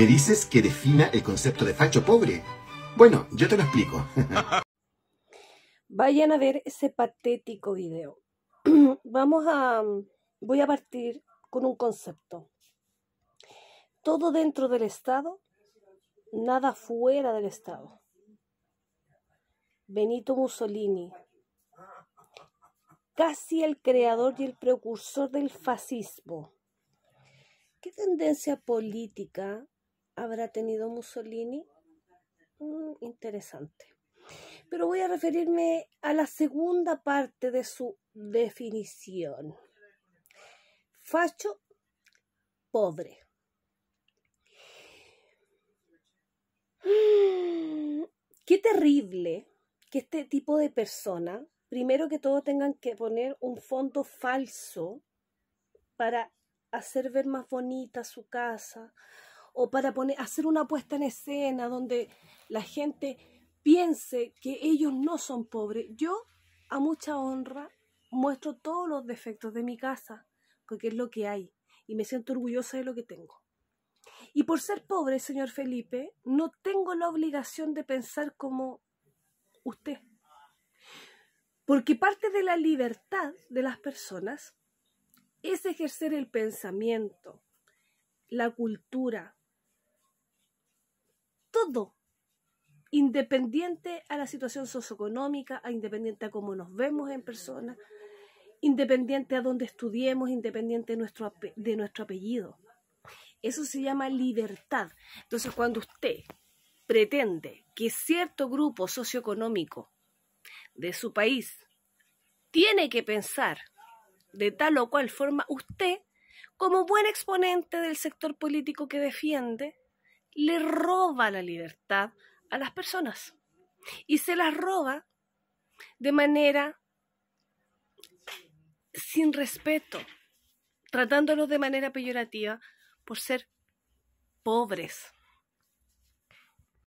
Me dices que defina el concepto de facho pobre. Bueno, yo te lo explico. Vayan a ver ese patético video. Vamos a... Voy a partir con un concepto. Todo dentro del Estado, nada fuera del Estado. Benito Mussolini, casi el creador y el precursor del fascismo. ¿Qué tendencia política habrá tenido Mussolini? Mm, interesante. Pero voy a referirme a la segunda parte de su definición. Facho, pobre. Mm, qué terrible que este tipo de personas... primero que todo, tengan que poner un fondo falso para hacer ver más bonita su casa, o para poner, hacer una puesta en escena donde la gente piense que ellos no son pobres. Yo, a mucha honra, muestro todos los defectos de mi casa, porque es lo que hay, y me siento orgullosa de lo que tengo. Y por ser pobre, señor Felipe, no tengo la obligación de pensar como usted. Porque parte de la libertad de las personas es ejercer el pensamiento, la cultura, independiente a la situación socioeconómica, independiente a cómo nos vemos en persona, independiente a dónde estudiemos, independiente nuestro, de nuestro apellido. Eso se llama libertad. Entonces, cuando usted pretende que cierto grupo socioeconómico de su país tiene que pensar de tal o cual forma, usted, como buen exponente del sector político que defiende, le roba la libertad a las personas y se las roba de manera sin respeto, tratándolos de manera peyorativa por ser pobres.